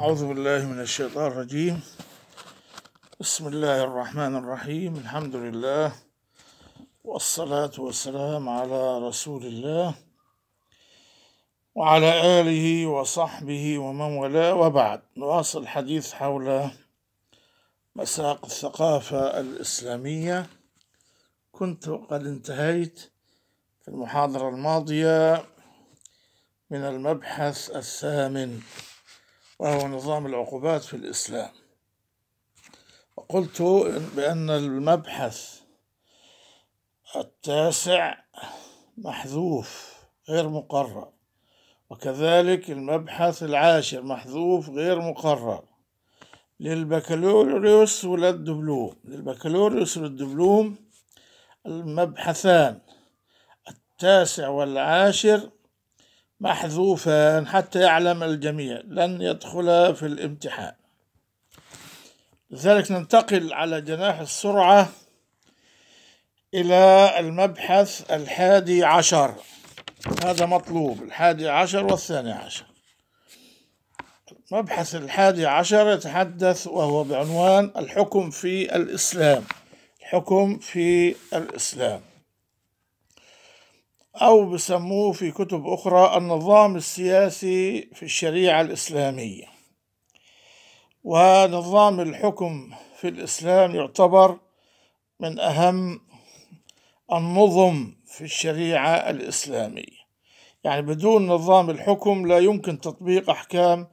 أعوذ بالله من الشيطان الرجيم بسم الله الرحمن الرحيم الحمد لله والصلاة والسلام على رسول الله وعلى آله وصحبه ومن والاه وبعد نواصل الحديث حول مساق الثقافة الإسلامية كنت قد انتهيت في المحاضرة الماضية من المبحث الثامن وهو نظام العقوبات في الإسلام وقلت بأن المبحث التاسع محذوف غير مقرر وكذلك المبحث العاشر محذوف غير مقرر للبكالوريوس وللدبلوم للبكالوريوس والدبلوم المبحثان التاسع والعاشر محذوفا حتى يعلم الجميع لن يدخل في الامتحان لذلك ننتقل على جناح السرعة إلى المبحث الحادي عشر هذا مطلوب الحادي عشر والثاني عشر المبحث الحادي عشر يتحدث وهو بعنوان الحكم في الإسلام الحكم في الإسلام أو بسموه في كتب أخرى النظام السياسي في الشريعة الإسلامية ونظام الحكم في الإسلام يعتبر من أهم النظم في الشريعة الإسلامية يعني بدون نظام الحكم لا يمكن تطبيق أحكام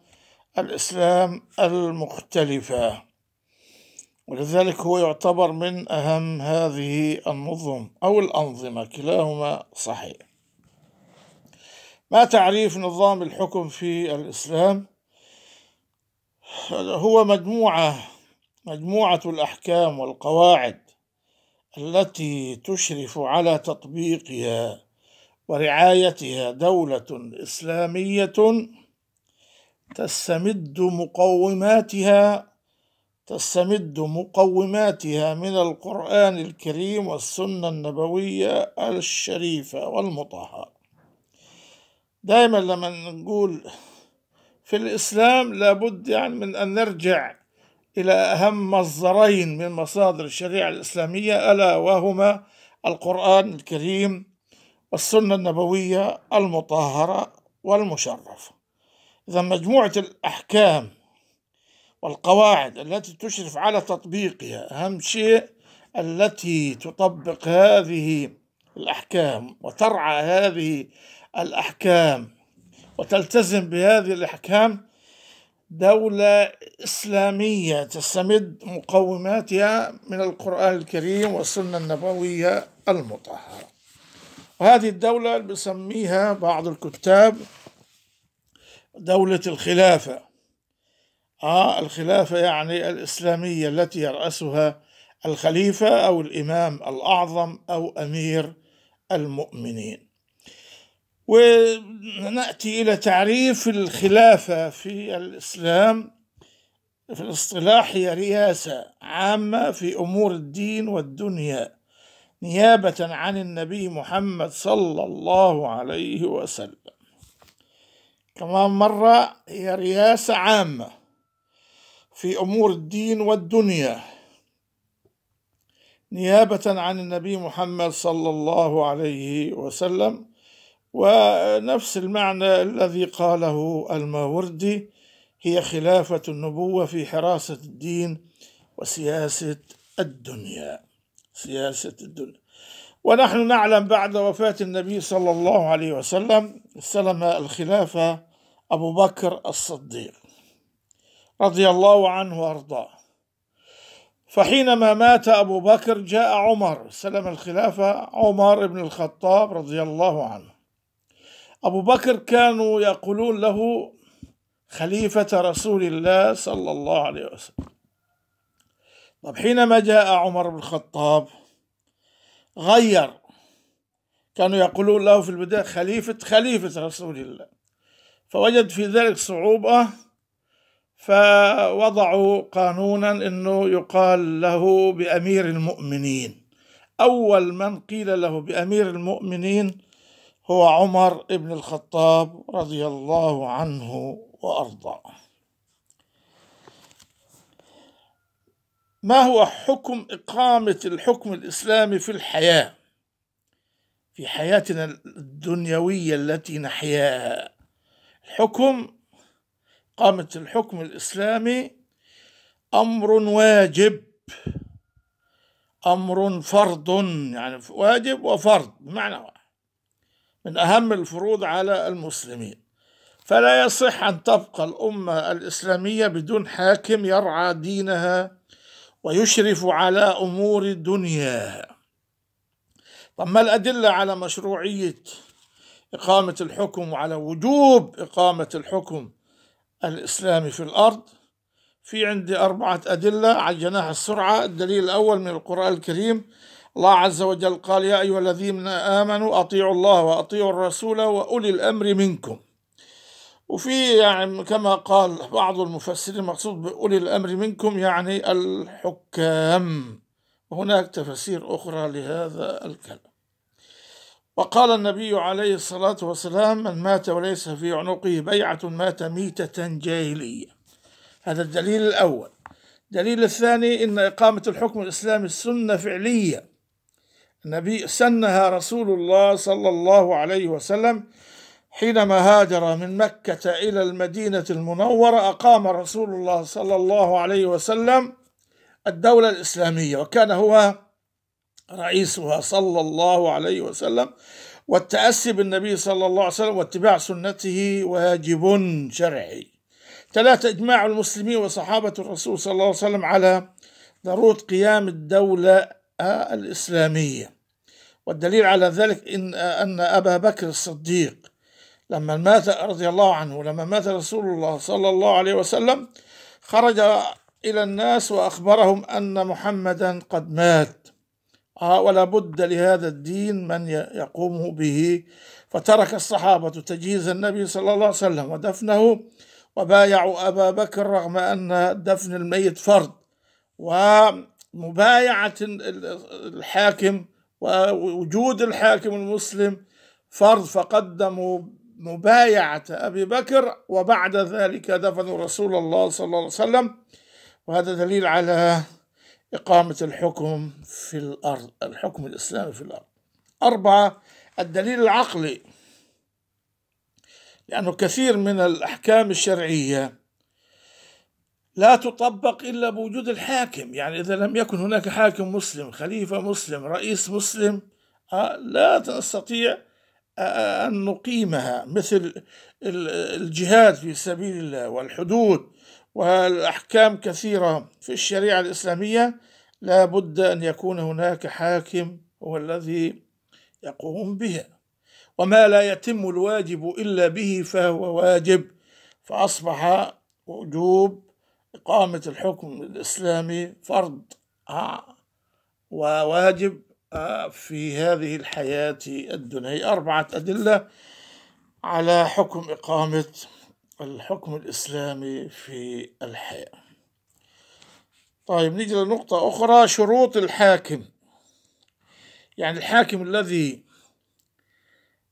الإسلام المختلفة ولذلك هو يعتبر من أهم هذه النظم أو الأنظمة كلاهما صحيح ما تعريف نظام الحكم في الإسلام؟ هو مجموعة مجموعة الأحكام والقواعد التي تشرف على تطبيقها ورعايتها دولة إسلامية تستمد مقوماتها تستمد مقوماتها من القرآن الكريم والسنة النبوية الشريفة والمطهرة دائما لما نقول في الإسلام لابد يعني من أن نرجع إلى أهم مصدرين من مصادر الشريعة الإسلامية ألا وهما القرآن الكريم والسنة النبوية المطهرة والمشرفة إذا مجموعة الأحكام والقواعد التي تشرف على تطبيقها أهم شيء التي تطبق هذه الأحكام وترعى هذه الأحكام وتلتزم بهذه الأحكام دولة إسلامية تستمد مقوماتها من القرآن الكريم والسنة النبوية المطهرة وهذه الدولة بسميها بعض الكتاب دولة الخلافة آه الخلافة يعني الإسلامية التي يرأسها الخليفة أو الإمام الأعظم أو أمير المؤمنين ونأتي إلى تعريف الخلافة في الإسلام في الاصطلاح هي رئاسة عامة في أمور الدين والدنيا نيابة عن النبي محمد صلى الله عليه وسلم كمان مرة هي رئاسة عامة في أمور الدين والدنيا نيابة عن النبي محمد صلى الله عليه وسلم ونفس المعنى الذي قاله الماوردي هي خلافة النبوة في حراسة الدين وسياسة الدنيا سياسة الدنيا ونحن نعلم بعد وفاة النبي صلى الله عليه وسلم استلم الخلافة أبو بكر الصديق رضي الله عنه وارضاه فحينما مات ابو بكر جاء عمر سلم الخلافه عمر بن الخطاب رضي الله عنه ابو بكر كانوا يقولون له خليفه رسول الله صلى الله عليه وسلم طب حينما جاء عمر بن الخطاب غير كانوا يقولون له في البدايه خليفه خليفه رسول الله فوجد في ذلك صعوبه فوضعوا قانونا انه يقال له بامير المؤمنين اول من قيل له بامير المؤمنين هو عمر بن الخطاب رضي الله عنه وارضاه ما هو حكم اقامه الحكم الاسلامي في الحياه في حياتنا الدنيويه التي نحياها الحكم إقامة الحكم الإسلامي أمر واجب أمر فرض يعني واجب وفرض بمعنى واحد من أهم الفروض على المسلمين فلا يصح أن تبقى الأمة الإسلامية بدون حاكم يرعى دينها ويشرف على أمور دنياها طب ما الأدلة على مشروعية إقامة الحكم وعلى وجوب إقامة الحكم الإسلام في الأرض في عندي أربعة أدلة على جناح السرعة الدليل الأول من القرآن الكريم الله عز وجل قال يا أيها الذين آمنوا أطيعوا الله وأطيعوا الرسول وأولي الأمر منكم وفي يعني كما قال بعض المفسرين مقصود بأولي الأمر منكم يعني الحكام وهناك تفسير أخرى لهذا الكلام وقال النبي عليه الصلاة والسلام من مات وليس في عنقه بيعة مات ميتة جاهلية هذا الدليل الأول الدليل الثاني أن إقامة الحكم الإسلامي السنة فعلية النبي سنها رسول الله صلى الله عليه وسلم حينما هاجر من مكة إلى المدينة المنورة أقام رسول الله صلى الله عليه وسلم الدولة الإسلامية وكان هو رئيسها صلى الله عليه وسلم والتأسي بالنبي صلى الله عليه وسلم واتباع سنته واجب شرعي ثلاثة إجماع المسلمين وصحابة الرسول صلى الله عليه وسلم على ضرورة قيام الدولة الإسلامية والدليل على ذلك إن, أن أبا بكر الصديق لما مات رضي الله عنه لما مات رسول الله صلى الله عليه وسلم خرج إلى الناس وأخبرهم أن محمدا قد مات آه، ولا بد لهذا الدين من يقوم به فترك الصحابة تجهيز النبي صلى الله عليه وسلم ودفنه وبايعوا أبا بكر رغم أن دفن الميت فرض ومبايعة الحاكم ووجود الحاكم المسلم فرض فقدموا مبايعة أبي بكر وبعد ذلك دفنوا رسول الله صلى الله عليه وسلم وهذا دليل على إقامة الحكم في الأرض الحكم الإسلامي في الأرض أربعة الدليل العقلي لأنه كثير من الأحكام الشرعية لا تطبق إلا بوجود الحاكم يعني إذا لم يكن هناك حاكم مسلم خليفة مسلم رئيس مسلم آه، لا نستطيع آه، آه، أن نقيمها مثل الجهاد في سبيل الله والحدود والأحكام كثيرة في الشريعة الإسلامية لا بد أن يكون هناك حاكم هو الذي يقوم بها وما لا يتم الواجب إلا به فهو واجب فأصبح وجوب إقامة الحكم الإسلامي فرض آه، وواجب آه، في هذه الحياة الدنيا أربعة أدلة على حكم إقامة الحكم الإسلامي في الحياة طيب نيجي لنقطة أخرى شروط الحاكم يعني الحاكم الذي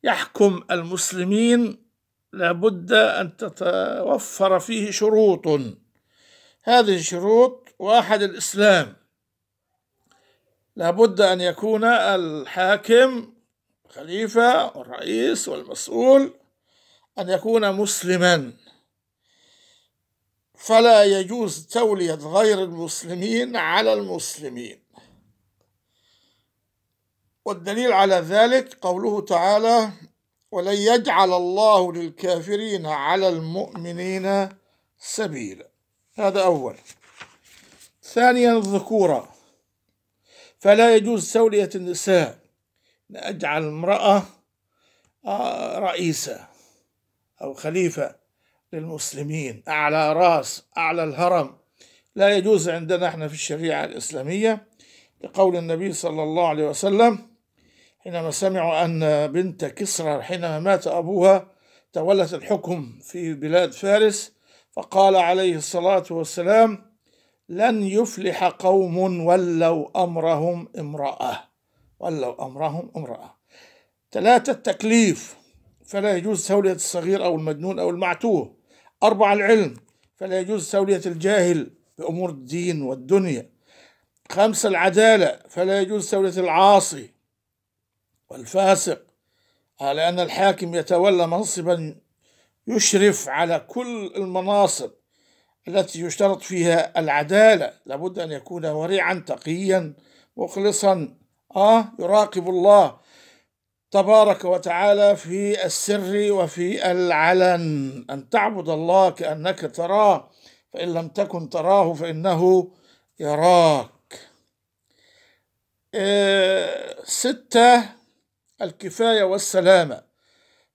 يحكم المسلمين لابد أن تتوفر فيه شروط هذه الشروط واحد الإسلام لابد أن يكون الحاكم خليفة والرئيس والمسؤول أن يكون مسلما فلا يجوز تولية غير المسلمين على المسلمين والدليل على ذلك قوله تعالى ولن يجعل الله للكافرين على المؤمنين سبيلا هذا أول ثانيا الذكورة فلا يجوز تولية النساء نجعل امرأة آه، رئيسة أو خليفة للمسلمين أعلى رأس أعلى الهرم لا يجوز عندنا احنا في الشريعة الإسلامية لقول النبي صلى الله عليه وسلم حينما سمعوا أن بنت كسرى حينما مات أبوها تولت الحكم في بلاد فارس فقال عليه الصلاة والسلام لن يفلح قوم ولوا أمرهم امرأة ولوا أمرهم امرأة ثلاثة تكليف فلا يجوز تولية الصغير أو المجنون أو المعتوه أربعة العلم فلا يجوز تولية الجاهل بأمور الدين والدنيا خمسة العدالة فلا يجوز تولية العاصي والفاسق لأن الحاكم يتولى منصبا يشرف على كل المناصب التي يشترط فيها العدالة لابد أن يكون ورعا تقيا مخلصا آه يراقب الله تبارك وتعالى في السر وفي العلن أن تعبد الله كأنك تراه فإن لم تكن تراه فإنه يراك آه، ستة الكفاية والسلامة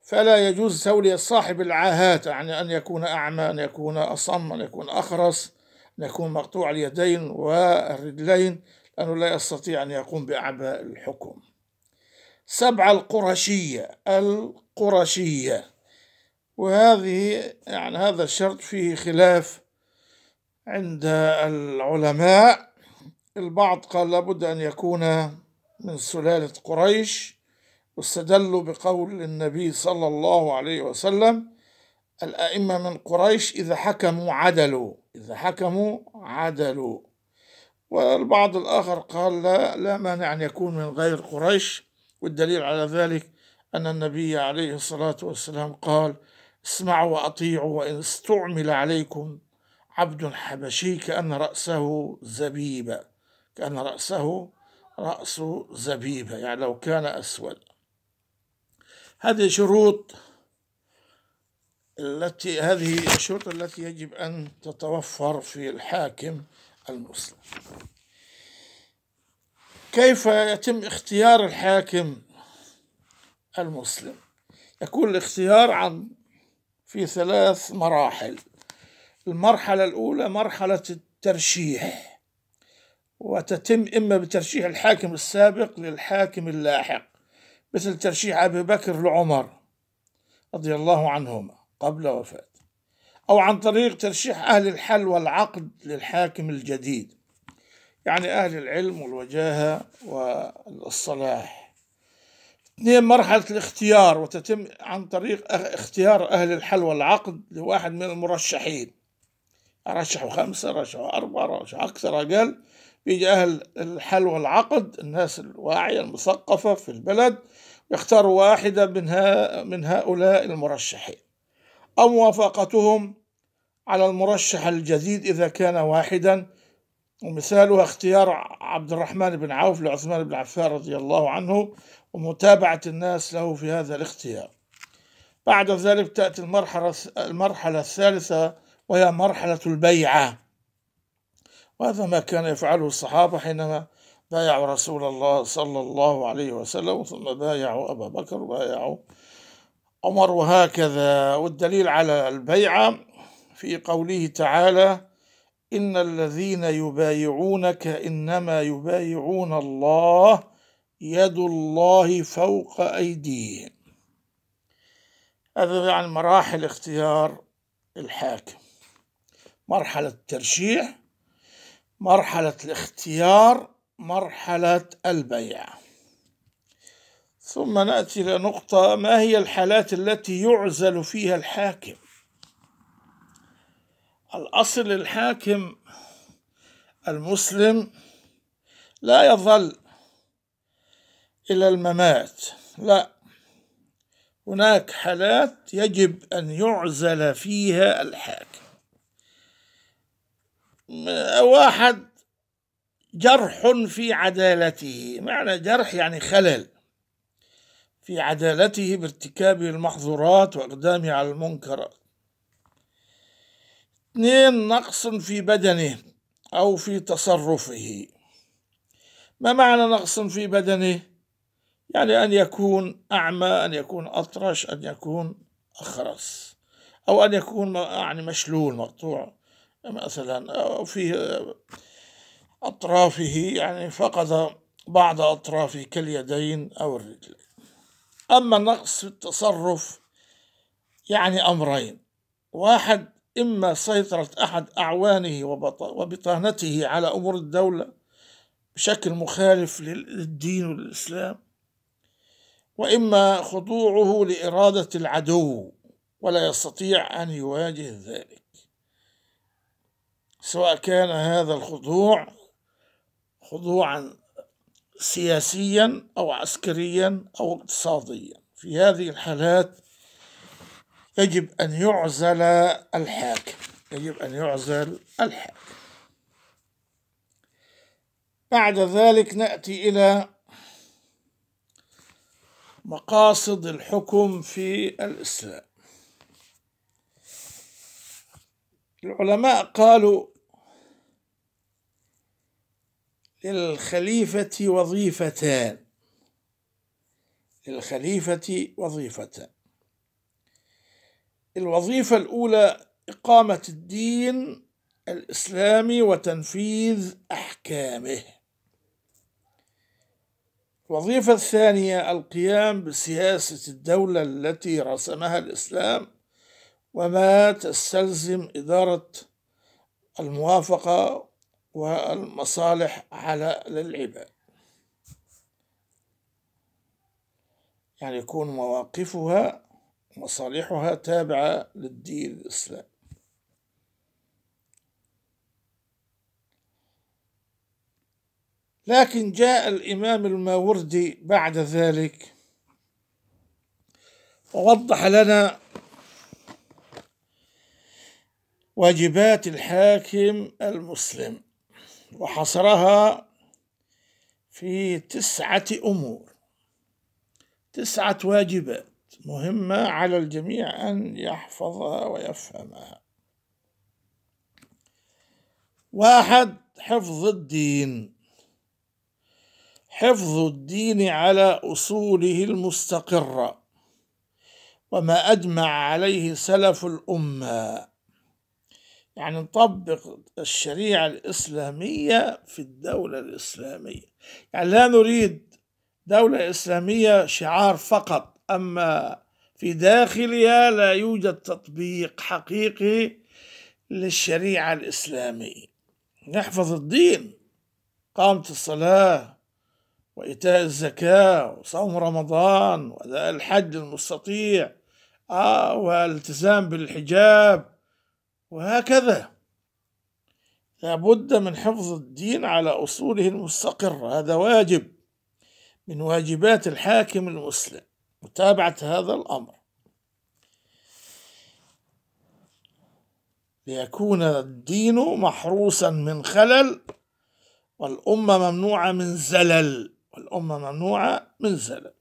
فلا يجوز تولي صاحب العاهات يعني أن يكون أعمى أن يكون أصم أن يكون أخرس أن يكون مقطوع اليدين والرجلين لأنه لا يستطيع أن يقوم بأعباء الحكم سبع القرشية القرشية وهذه يعني هذا الشرط فيه خلاف عند العلماء البعض قال لابد أن يكون من سلالة قريش واستدلوا بقول النبي صلى الله عليه وسلم الأئمة من قريش إذا حكموا عدلوا إذا حكموا عدلوا والبعض الآخر قال لا, لا مانع أن يكون من غير قريش والدليل على ذلك أن النبي عليه الصلاة والسلام قال اسمعوا وأطيعوا وإن استعمل عليكم عبد حبشي كأن رأسه زبيبة كأن رأسه رأس زبيبة يعني لو كان أسود هذه شروط التي هذه الشروط التي يجب أن تتوفر في الحاكم المسلم كيف يتم اختيار الحاكم المسلم يكون الاختيار عن في ثلاث مراحل المرحلة الأولى مرحلة الترشيح وتتم إما بترشيح الحاكم السابق للحاكم اللاحق مثل ترشيح أبي بكر لعمر رضي الله عنهما قبل وفاته أو عن طريق ترشيح أهل الحل والعقد للحاكم الجديد يعني أهل العلم والوجاهة والصلاح اثنين مرحلة الاختيار وتتم عن طريق اختيار أهل الحل والعقد لواحد من المرشحين رشحوا خمسة رشحوا أربعة رشحوا أكثر أقل بيجي أهل الحل والعقد الناس الواعية المثقفة في البلد يختاروا واحدة منها من هؤلاء المرشحين أو موافقتهم على المرشح الجديد إذا كان واحدا ومثالها اختيار عبد الرحمن بن عوف لعثمان بن عفان رضي الله عنه ومتابعة الناس له في هذا الاختيار بعد ذلك تأتي المرحلة, المرحلة الثالثة وهي مرحلة البيعة وهذا ما كان يفعله الصحابة حينما بايعوا رسول الله صلى الله عليه وسلم ثم بايعوا أبا بكر وبايعوا عمر وهكذا والدليل على البيعة في قوله تعالى إن الذين يبايعونك إنما يبايعون الله يد الله فوق أيديهم هذا عن مراحل اختيار الحاكم مرحلة الترشيح مرحلة الاختيار مرحلة البيع ثم نأتي إلى نقطة ما هي الحالات التي يعزل فيها الحاكم الأصل الحاكم المسلم لا يظل إلى الممات لا هناك حالات يجب أن يعزل فيها الحاكم واحد جرح في عدالته معنى جرح يعني خلل في عدالته بارتكابه المحظورات وإقدامه على المنكرات اثنين نقص في بدنه أو في تصرفه ما معنى نقص في بدنه؟ يعني أن يكون أعمى أن يكون أطرش أن يكون أخرس أو أن يكون يعني مشلول مقطوع مثلا أو في أطرافه يعني فقد بعض أطرافه كاليدين أو الرجلين أما النقص في التصرف يعني أمرين واحد إما سيطرة أحد أعوانه وبطانته على أمور الدولة بشكل مخالف للدين والإسلام وإما خضوعه لإرادة العدو ولا يستطيع أن يواجه ذلك سواء كان هذا الخضوع خضوعا سياسيا أو عسكريا أو اقتصاديا في هذه الحالات يجب أن يعزل الحاكم يجب أن يعزل الحاكم بعد ذلك نأتي إلى مقاصد الحكم في الإسلام العلماء قالوا للخليفة وظيفتان للخليفة وظيفتان الوظيفة الأولى إقامة الدين الإسلامي وتنفيذ أحكامه الوظيفة الثانية القيام بسياسة الدولة التي رسمها الإسلام وما تستلزم إدارة الموافقة والمصالح على للعباد يعني يكون مواقفها مصالحها تابعة للدين الإسلام لكن جاء الإمام الماوردي بعد ذلك ووضح لنا واجبات الحاكم المسلم وحصرها في تسعة أمور تسعة واجبات مهمة على الجميع أن يحفظها ويفهمها واحد حفظ الدين حفظ الدين على أصوله المستقرة وما أجمع عليه سلف الأمة يعني نطبق الشريعة الإسلامية في الدولة الإسلامية يعني لا نريد دولة إسلامية شعار فقط أما في داخلها لا يوجد تطبيق حقيقي للشريعة الإسلامية نحفظ الدين قامة الصلاة وإيتاء الزكاة وصوم رمضان وأداء الحج المستطيع آه والالتزام بالحجاب وهكذا لابد من حفظ الدين على أصوله المستقرة هذا واجب من واجبات الحاكم المسلم متابعة هذا الأمر ليكون الدين محروسا من خلل والأمة ممنوعة من زلل والأمة ممنوعة من زلل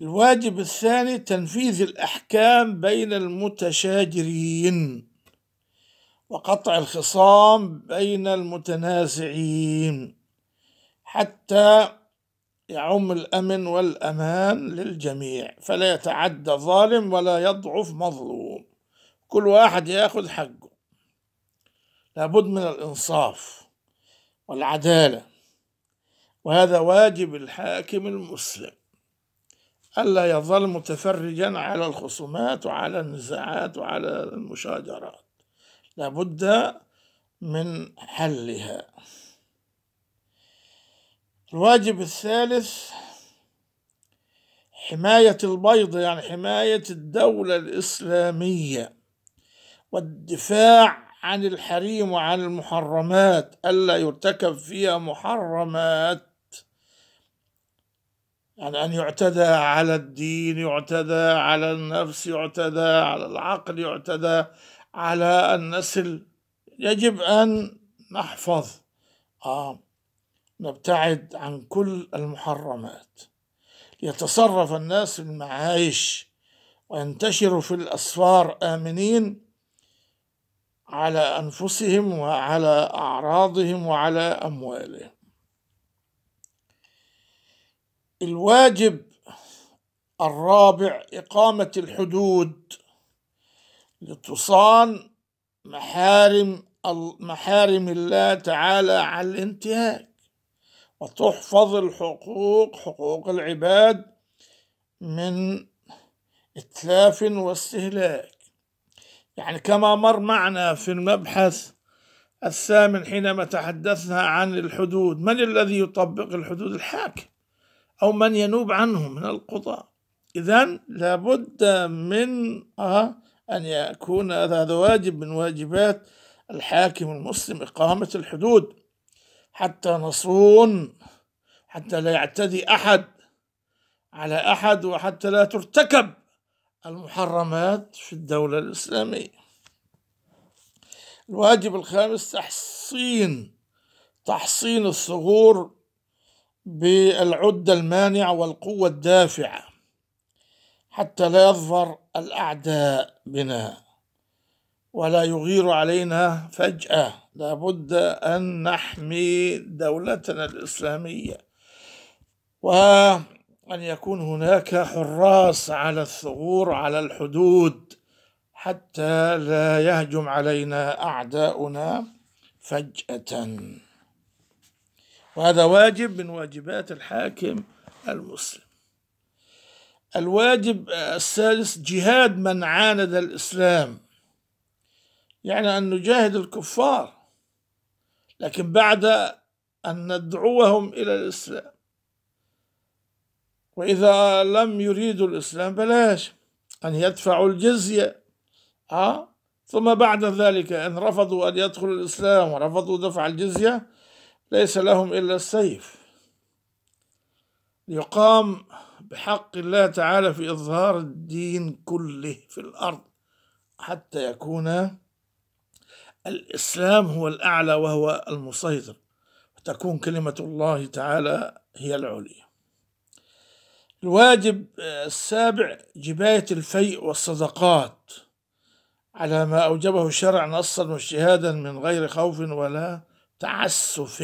الواجب الثاني تنفيذ الأحكام بين المتشاجرين وقطع الخصام بين المتنازعين حتى يعم الأمن والأمان للجميع فلا يتعدى ظالم ولا يضعف مظلوم كل واحد ياخذ حقه لابد من الإنصاف والعدالة وهذا واجب الحاكم المسلم ألا يظل متفرجا على الخصومات وعلى النزاعات وعلى المشاجرات لابد من حلها الواجب الثالث حماية البيض يعني حماية الدولة الإسلامية والدفاع عن الحريم وعن المحرمات ألا يرتكب فيها محرمات يعني أن يعتدى على الدين يعتدى على النفس يعتدى على العقل يعتدى على النسل يجب أن نحفظ آه. نبتعد عن كل المحرمات ليتصرف الناس في المعايش وينتشروا في الأسفار آمنين على أنفسهم وعلى أعراضهم وعلى أموالهم الواجب الرابع إقامة الحدود لتصان محارم محارم الله تعالى على الانتهاك وتحفظ الحقوق حقوق العباد من إتلاف واستهلاك يعني كما مر معنا في المبحث الثامن حينما تحدثنا عن الحدود من الذي يطبق الحدود الحاكم أو من ينوب عنه من القضاء إذا لابد من آه، أن يكون هذا واجب من واجبات الحاكم المسلم إقامة الحدود حتى نصون حتى لا يعتدي أحد على أحد وحتى لا ترتكب المحرمات في الدولة الإسلامية الواجب الخامس تحصين تحصين الثغور بالعدة المانعة والقوة الدافعة حتى لا يظهر الأعداء بنا ولا يغير علينا فجأة لابد أن نحمي دولتنا الإسلامية وأن يكون هناك حراس على الثغور على الحدود حتى لا يهجم علينا أعداؤنا فجأة وهذا واجب من واجبات الحاكم المسلم الواجب السادس جهاد من عاند الإسلام يعني أن نجاهد الكفار لكن بعد أن ندعوهم إلى الإسلام وإذا لم يريدوا الإسلام بلاش أن يدفعوا الجزية أه؟ ثم بعد ذلك إن رفضوا أن يدخلوا الإسلام ورفضوا دفع الجزية ليس لهم إلا السيف يقام بحق الله تعالى في إظهار الدين كله في الأرض حتى يكون الإسلام هو الأعلى وهو المسيطر وتكون كلمة الله تعالى هي العليا الواجب آه، السابع جباية الفيء والصدقات على ما أوجبه الشرع نصا واجتهادا من غير خوف ولا تعسف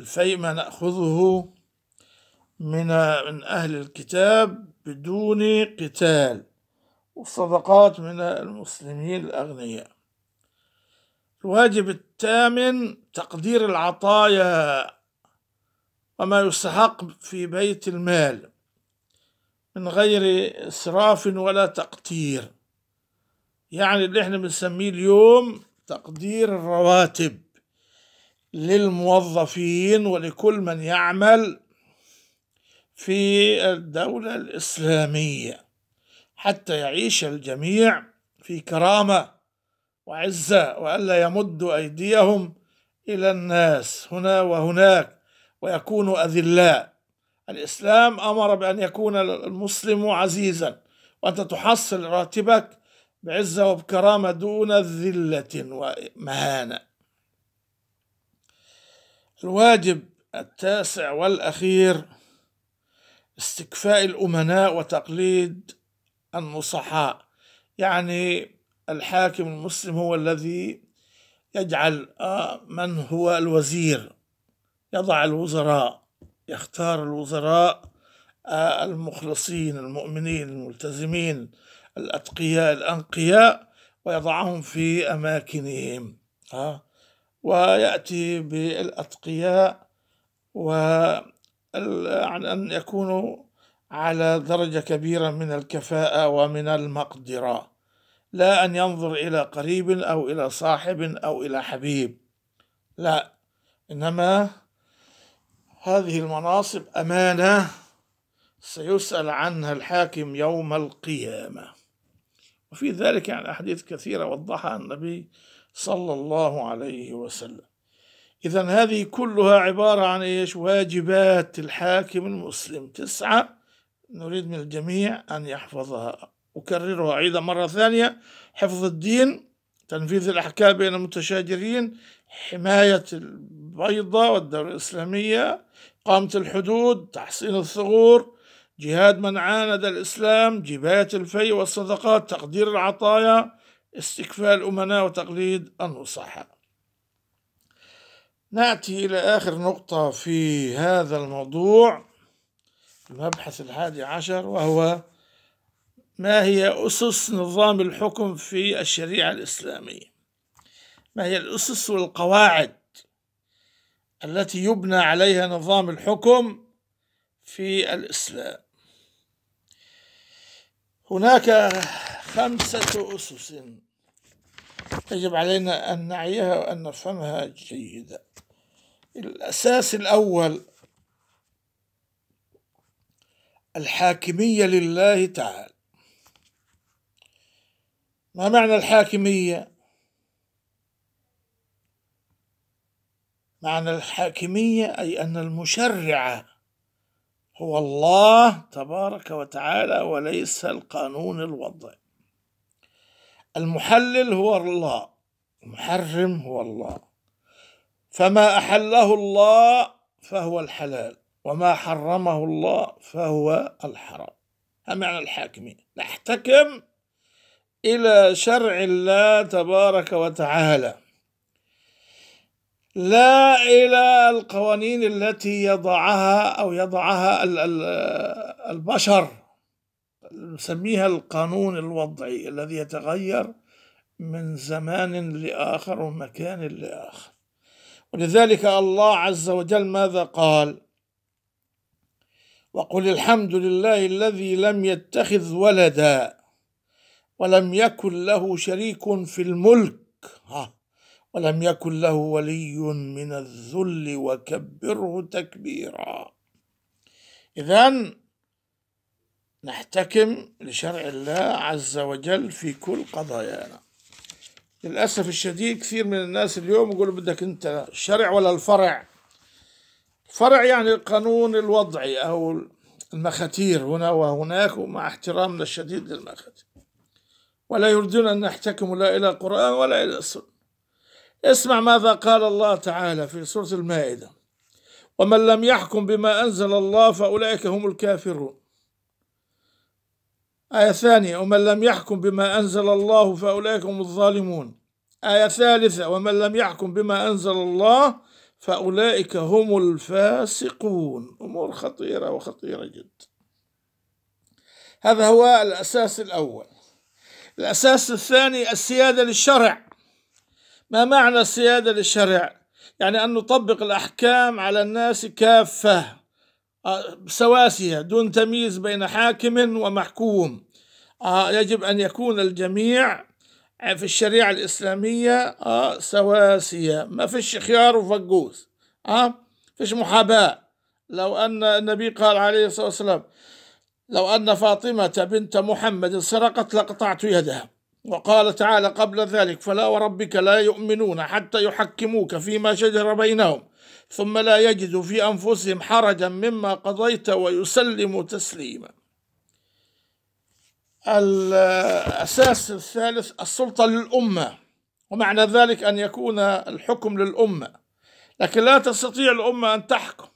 الفيء ما نأخذه من من أهل الكتاب بدون قتال والصدقات من المسلمين الأغنياء الواجب الثامن تقدير العطايا وما يستحق في بيت المال من غير إسراف ولا تقتير يعني اللي احنا بنسميه اليوم تقدير الرواتب للموظفين ولكل من يعمل في الدولة الإسلامية حتى يعيش الجميع في كرامة وعزة وألا يمدوا أيديهم إلى الناس هنا وهناك ويكونوا أذلاء الإسلام أمر بأن يكون المسلم عزيزا وأنت تحصل راتبك بعزة وبكرامة دون ذلة ومهانة الواجب التاسع والأخير استكفاء الأمناء وتقليد النصحاء يعني الحاكم المسلم هو الذي يجعل آه، من هو الوزير يضع الوزراء يختار الوزراء آه، المخلصين المؤمنين الملتزمين الأتقياء الأنقياء ويضعهم في أماكنهم آه. ويأتي بالأتقياء وأن أن يكونوا على درجة كبيرة من الكفاءة ومن المقدرة لا أن ينظر إلى قريب أو إلى صاحب أو إلى حبيب لا إنما هذه المناصب أمانة سيسأل عنها الحاكم يوم القيامة وفي ذلك يعني أحاديث كثيرة وضحها النبي صلى الله عليه وسلم إذا هذه كلها عبارة عن إيش واجبات الحاكم المسلم تسعة نريد من الجميع أن يحفظها أكررها أيضا مرة ثانية حفظ الدين تنفيذ الأحكام بين المتشاجرين حماية البيضة والدولة الإسلامية إقامة الحدود تحصين الثغور جهاد من عاند الإسلام جباية الفي والصدقات تقدير العطايا استكفاء الأمناء وتقليد النصحاء نأتي إلى آخر نقطة في هذا الموضوع المبحث الحادي عشر وهو ما هي أسس نظام الحكم في الشريعة الإسلامية ما هي الأسس والقواعد التي يبنى عليها نظام الحكم في الإسلام هناك خمسة أسس يجب علينا أن نعيها وأن نفهمها جيدا الأساس الأول الحاكمية لله تعالى ما معنى الحاكمية؟ معنى الحاكمية أي أن المشرع هو الله تبارك وتعالى وليس القانون الوضعي المحلل هو الله المحرم هو الله فما أحله الله فهو الحلال وما حرمه الله فهو الحرام هم معنى الحاكمين نحتكم إلى شرع الله تبارك وتعالى لا إلى القوانين التي يضعها أو يضعها البشر نسميها القانون الوضعي الذي يتغير من زمان لآخر ومكان لآخر ولذلك الله عز وجل ماذا قال؟ وقل الحمد لله الذي لم يتخذ ولدا ولم يكن له شريك في الملك ولم يكن له ولي من الذل وكبره تكبيرا اذا نحتكم لشرع الله عز وجل في كل قضايانا للاسف الشديد كثير من الناس اليوم يقولوا بدك انت الشرع ولا الفرع فرع يعني القانون الوضعي أو المخاتير هنا وهناك ومع احترامنا الشديد للمخاتير ولا يريدون أن نحتكم لا إلى القرآن ولا إلى السنة اسمع ماذا قال الله تعالى في سورة المائدة ومن لم يحكم بما أنزل الله فأولئك هم الكافرون آية ثانية ومن لم يحكم بما أنزل الله فأولئك هم الظالمون آية ثالثة ومن لم يحكم بما أنزل الله فأولئك هم الفاسقون أمور خطيرة وخطيرة جدا هذا هو الأساس الأول الأساس الثاني السيادة للشرع ما معنى السيادة للشرع؟ يعني أن نطبق الأحكام على الناس كافة آه، سواسية دون تمييز بين حاكم ومحكوم آه، يجب أن يكون الجميع آه، في الشريعة الإسلامية آه سواسية ما فيش خيار وفقوس آه فيش محاباة لو أن النبي قال عليه الصلاة والسلام لو أن فاطمة بنت محمد سرقت لقطعت يدها وقال تعالى قبل ذلك فلا وربك لا يؤمنون حتى يحكموك فيما شجر بينهم ثم لا يجدوا في أنفسهم حرجا مما قضيت ويسلموا تسليما الأساس الثالث السلطة للأمة ومعنى ذلك أن يكون الحكم للأمة لكن لا تستطيع الأمة أن تحكم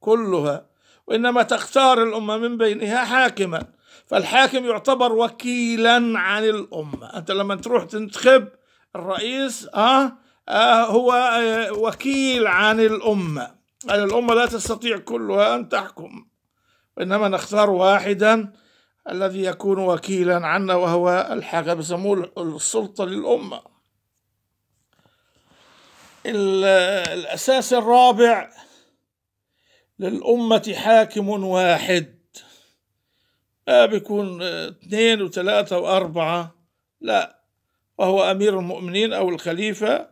كلها وإنما تختار الأمة من بينها حاكما فالحاكم يعتبر وكيلا عن الأمة أنت لما تروح تنتخب الرئيس آه, آه هو آه، وكيل عن الأمة يعني الأمة لا تستطيع كلها أن تحكم وإنما نختار واحدا الذي يكون وكيلا عنا وهو الحاجة بيسموه السلطة للأمة الأساس الرابع للأمة حاكم واحد ما بيكون آه، اثنين وثلاثة وأربعة لا وهو أمير المؤمنين أو الخليفة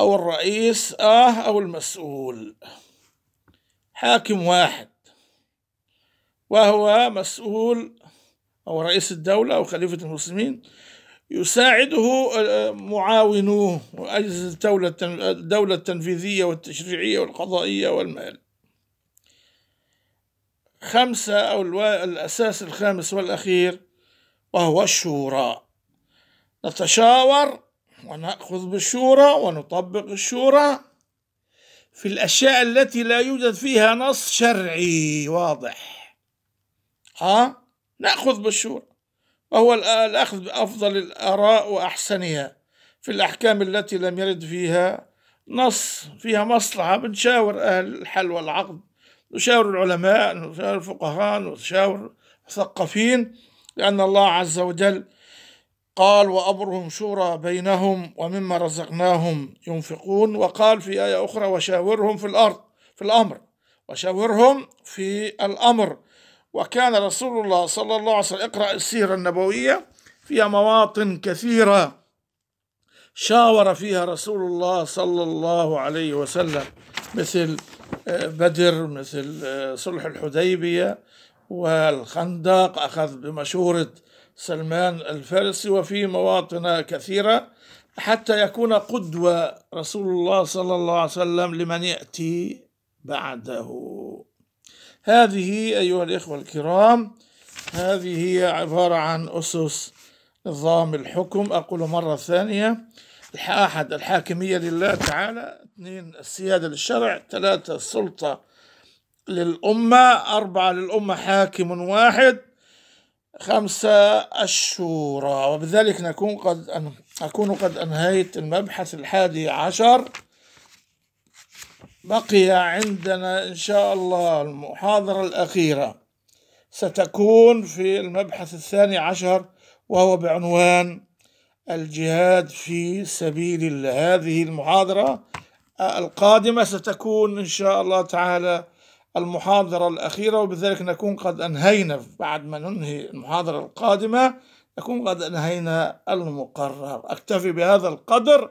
أو الرئيس آه أو المسؤول حاكم واحد وهو مسؤول أو رئيس الدولة أو خليفة المسلمين يساعده معاونوه وأجهزة الدولة الدولة التنفيذية والتشريعية والقضائية والمال خمسة أو الأساس الخامس والأخير وهو الشورى نتشاور ونأخذ بالشورى ونطبق الشورى في الأشياء التي لا يوجد فيها نص شرعي واضح ها نأخذ بالشورى وهو الأخذ بأفضل الآراء وأحسنها في الأحكام التي لم يرد فيها نص فيها مصلحة بنشاور أهل الحل والعقد نشاور العلماء نشاور الفقهاء نشاور المثقفين لأن الله عز وجل قال وأمرهم شورى بينهم ومما رزقناهم ينفقون وقال في آية أخرى وشاورهم في الأرض في الأمر وشاورهم في الأمر وكان رسول الله صلى الله عليه وسلم اقرأ السيرة النبوية فيها مواطن كثيرة شاور فيها رسول الله صلى الله عليه وسلم مثل آه، بدر مثل آه، صلح الحديبية والخندق أخذ بمشورة سلمان الفارسي وفي مواطن كثيرة حتى يكون قدوة رسول الله صلى الله عليه وسلم لمن يأتي بعده هذه أيها الإخوة الكرام هذه هي عبارة عن أسس نظام الحكم أقول مرة ثانية أحد الحاكمية لله تعالى اثنين السيادة للشرع ثلاثة السلطة للأمة أربعة للأمة حاكم واحد خمسة الشورى وبذلك نكون قد أن أكون قد أنهيت المبحث الحادي عشر بقي عندنا إن شاء الله المحاضرة الأخيرة ستكون في المبحث الثاني عشر وهو بعنوان الجهاد في سبيل الله هذه المحاضرة القادمة ستكون إن شاء الله تعالى المحاضرة الأخيرة وبذلك نكون قد أنهينا بعد ما ننهي المحاضرة القادمة نكون قد أنهينا المقرر أكتفي بهذا القدر